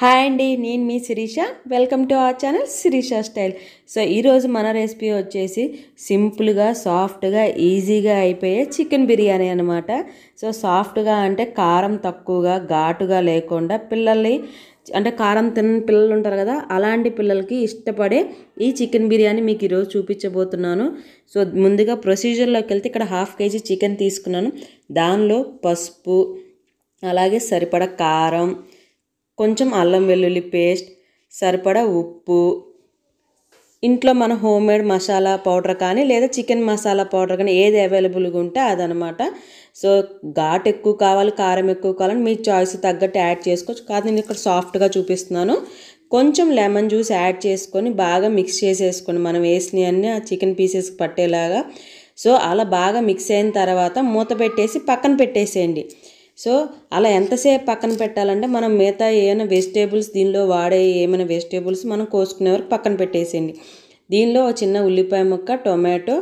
hi అండి నేను మీ Shirisha welcome to our channel Shirisha style so ఈరోజు మన రెసిపీ వచ్చేసి సింపుల్గా సాఫ్ట్గా ఈజీగా అయిపోయే చికెన్ బిర్యానీ అనమాట సో సాఫ్ట్గా అంటే కారం తక్కువగా ఘాటుగా లేకుండా పిల్లల్ని అంటే కారం తిన్న పిల్లలు ఉంటారు కదా అలాంటి పిల్లలకి ఇష్టపడే ఈ చికెన్ బిర్యానీ మీకు ఈరోజు చూపించబోతున్నాను సో ముందుగా ప్రొసీజర్లోకి వెళ్తే ఇక్కడ హాఫ్ కేజీ చికెన్ తీసుకున్నాను దానిలో పసుపు అలాగే సరిపడ కారం కొంచెం అల్లం వెల్లుల్లి పేస్ట్ సరిపడా ఉప్పు ఇంట్లో మన హోమ్మేడ్ మసాలా పౌడర్ కానీ లేదా చికెన్ మసాలా పౌడర్ కానీ ఏది అవైలబుల్గా ఉంటే అదనమాట సో ఘాట్ ఎక్కువ కావాలి కారం ఎక్కువ కావాలని మీ చాయిస్ తగ్గట్టు యాడ్ చేసుకోవచ్చు కాదు నేను ఇక్కడ సాఫ్ట్గా చూపిస్తున్నాను కొంచెం లెమన్ జ్యూస్ యాడ్ చేసుకొని బాగా మిక్స్ చేసేసుకోండి మనం వేసినవన్నీ ఆ చికెన్ పీసెస్ పట్టేలాగా సో అలా బాగా మిక్స్ అయిన తర్వాత మూత పెట్టేసి పక్కన పెట్టేసేయండి సో అలా ఎంతసేపు పక్కన పెట్టాలంటే మనం మిగతా ఏమైనా వెజిటేబుల్స్ దీనిలో వాడే ఏమైనా వెజిటేబుల్స్ మనం కోసుకునే వరకు పక్కన పెట్టేసేయండి దీనిలో ఒక చిన్న ఉల్లిపాయ ముక్క టొమాటో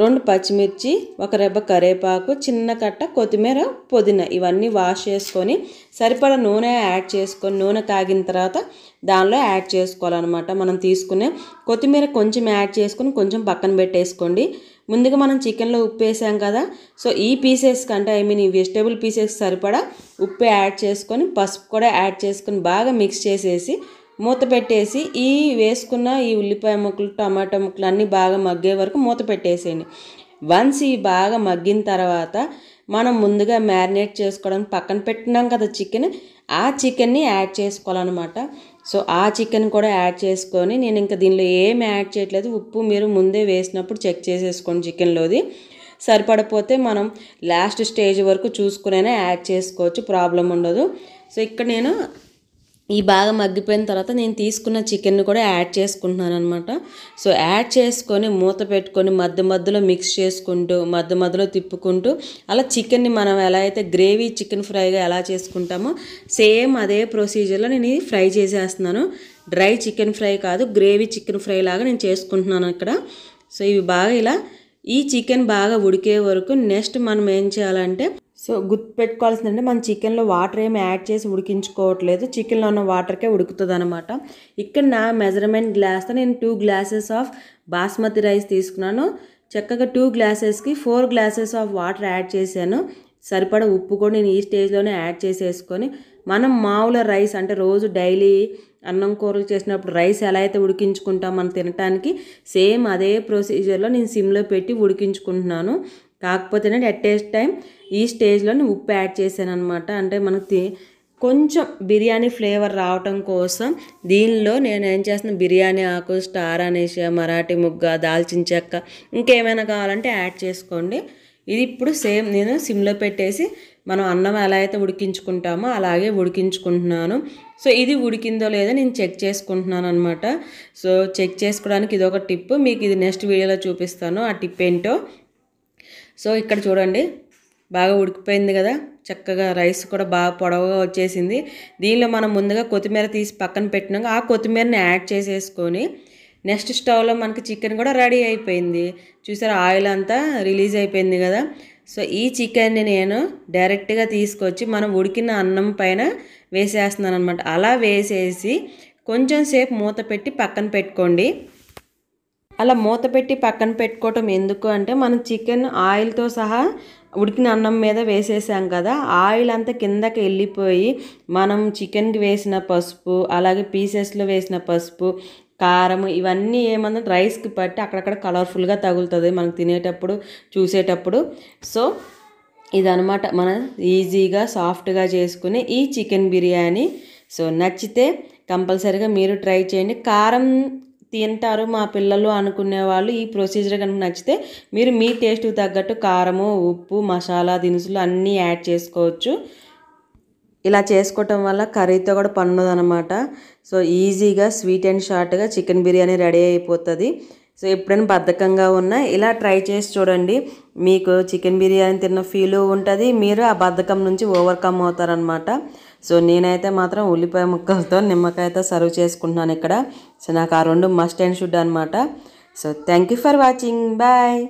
రెండు పచ్చిమిర్చి ఒక రెబ్బ కరేపాకు చిన్న కట్ట కొత్తిమీర పుదీనా ఇవన్నీ వాష్ చేసుకొని సరిపడా నూనె యాడ్ చేసుకొని నూనె కాగిన తర్వాత దానిలో యాడ్ చేసుకోవాలన్నమాట మనం తీసుకునే కొత్తిమీర కొంచెం యాడ్ చేసుకొని కొంచెం పక్కన పెట్టేసుకోండి ముందుగా మనం చికెన్లో ఉప్పు వేసాం కదా సో ఈ పీసెస్ కంటే ఐ మీన్ ఈ వెజిటేబుల్ పీసెస్ సరిపడా ఉప్పు యాడ్ చేసుకొని పసుపు కూడా యాడ్ చేసుకొని బాగా మిక్స్ చేసేసి మూత పెట్టేసి ఈ వేసుకున్న ఈ ఉల్లిపాయ ముక్కలు టమాటా ముక్కలు అన్నీ బాగా మగ్గే వరకు మూత పెట్టేసేయండి వన్స్ ఇవి బాగా మగ్గిన తర్వాత మనం ముందుగా మ్యారినేట్ చేసుకోవడానికి పక్కన పెట్టినాం కదా చికెన్ ఆ చికెన్ని యాడ్ చేసుకోవాలన్నమాట సో ఆ చికెన్ కూడా యాడ్ చేసుకొని నేను ఇంకా దీనిలో ఏమి యాడ్ చేయట్లేదు ఉప్పు మీరు ముందే వేసినప్పుడు చెక్ చేసేసుకోండి చికెన్లోది సరిపడపోతే మనం లాస్ట్ స్టేజ్ వరకు చూసుకునే యాడ్ చేసుకోవచ్చు ప్రాబ్లం ఉండదు సో ఇక్కడ నేను ఈ బాగా మగ్గిపోయిన తర్వాత నేను తీసుకున్న చికెన్ కూడా యాడ్ చేసుకుంటున్నాను అనమాట సో యాడ్ చేసుకొని మూత పెట్టుకొని మధ్య మధ్యలో మిక్స్ చేసుకుంటూ మధ్య మధ్యలో తిప్పుకుంటూ అలా చికెన్ని మనం ఎలా అయితే గ్రేవీ చికెన్ ఫ్రైగా ఎలా చేసుకుంటామో సేమ్ అదే ప్రొసీజర్లో నేను ఫ్రై చేసేస్తున్నాను డ్రై చికెన్ ఫ్రై కాదు గ్రేవీ చికెన్ ఫ్రై లాగా నేను చేసుకుంటున్నాను అక్కడ సో ఇవి బాగా ఇలా ఈ చికెన్ బాగా ఉడికే వరకు నెక్స్ట్ మనం ఏం చేయాలంటే సో అంటే మనం చికెన్లో వాటర్ ఏమి యాడ్ చేసి ఉడికించుకోవట్లేదు చికెన్లో ఉన్న వాటర్కే ఉడుకుతుంది అనమాట ఇక్కడ నా మెజర్మెంట్ గ్లాస్తో నేను two glasses of basmati rice తీసుకున్నాను చక్కగా టూ గ్లాసెస్కి four glasses of water add చేశాను సరిపడ ఉప్పు కూడా నేను ఈ స్టేజ్లోనే యాడ్ చేసేసుకొని మనం మామూలు రైస్ అంటే రోజు డైలీ అన్నం కూరలు చేసినప్పుడు రైస్ ఎలా అయితే ఉడికించుకుంటాం మనం తినటానికి సేమ్ అదే ప్రొసీజర్లో నేను సిమ్లో పెట్టి ఉడికించుకుంటున్నాను కాకపోతే అట్ ఏ టైం ఈ స్టేజ్లో నేను ఉప్పు యాడ్ చేశాను అనమాట అంటే మనకు కొంచెం బిర్యానీ ఫ్లేవర్ రావటం కోసం దీనిలో నేను ఏం చేస్తున్నా బిర్యానీ ఆకు స్టార్ అనేసి మరాఠీ ముగ్గ దాల్చిన చెక్క ఇంకేమైనా కావాలంటే యాడ్ చేసుకోండి ఇది ఇప్పుడు సేమ్ నేను సిమ్లో పెట్టేసి మనం అన్నం ఎలా అయితే ఉడికించుకుంటామో అలాగే ఉడికించుకుంటున్నాను సో ఇది ఉడికిందో లేదో నేను చెక్ చేసుకుంటున్నాను అనమాట సో చెక్ చేసుకోవడానికి ఇది ఒక టిప్ మీకు ఇది నెక్స్ట్ వీడియోలో చూపిస్తాను ఆ టిప్ ఏంటో సో ఇక్కడ చూడండి బాగా ఉడికిపోయింది కదా చక్కగా రైస్ కూడా బాగా పొడవుగా వచ్చేసింది దీనిలో మనం ముందుగా కొత్తిమీర తీసి పక్కన పెట్టినాక ఆ కొత్తిమీరని యాడ్ చేసేసుకొని నెక్స్ట్ స్టవ్లో మనకి చికెన్ కూడా రెడీ అయిపోయింది చూసారు ఆయిల్ అంతా రిలీజ్ అయిపోయింది కదా సో ఈ చికెన్ని నేను డైరెక్ట్గా తీసుకొచ్చి మనం ఉడికిన అన్నం పైన వేసేస్తున్నాను అనమాట అలా వేసేసి కొంచెం సేపు మూత పెట్టి పక్కన పెట్టుకోండి అలా మూత పెట్టి పక్కన పెట్టుకోవటం ఎందుకు అంటే మనం చికెన్ ఆయిల్తో సహా ఉడికిన అన్నం మీద వేసేసాం కదా ఆయిల్ అంతా కిందకి వెళ్ళిపోయి మనం చికెన్కి వేసిన పసుపు అలాగే పీసెస్లో వేసిన పసుపు కారం ఇవన్నీ ఏమన్నా రైస్కి పట్టి అక్కడక్కడ కలర్ఫుల్గా తగులుతుంది మనకు తినేటప్పుడు చూసేటప్పుడు సో ఇదనమాట మనం ఈజీగా సాఫ్ట్గా చేసుకునే ఈ చికెన్ బిర్యానీ సో నచ్చితే కంపల్సరీగా మీరు ట్రై చేయండి కారం తింటారు మా పిల్లలు అనుకునే వాళ్ళు ఈ ప్రొసీజర్ కనుక నచ్చితే మీరు మీ టేస్ట్కి తగ్గట్టు కారము ఉప్పు మసాలా దినుసులు అన్నీ యాడ్ చేసుకోవచ్చు ఇలా చేసుకోవటం వల్ల కర్రీతో కూడా అనమాట సో ఈజీగా స్వీట్ అండ్ షార్ట్గా చికెన్ బిర్యానీ రెడీ అయిపోతుంది సో ఎప్పుడైనా బద్ధకంగా ఉన్నా ఇలా ట్రై చేసి చూడండి మీకు చికెన్ బిర్యానీ తిన్న ఫీలు ఉంటుంది మీరు ఆ బద్ధకం నుంచి ఓవర్కమ్ అవుతారనమాట సో నేనైతే మాత్రం ఉల్లిపాయ ముక్కలతో నిమ్మకాయతో సర్వ్ చేసుకుంటున్నాను ఇక్కడ సో నాకు ఆ రెండు మస్ట్ అండ్ షుడ్ అనమాట so thank you for watching bye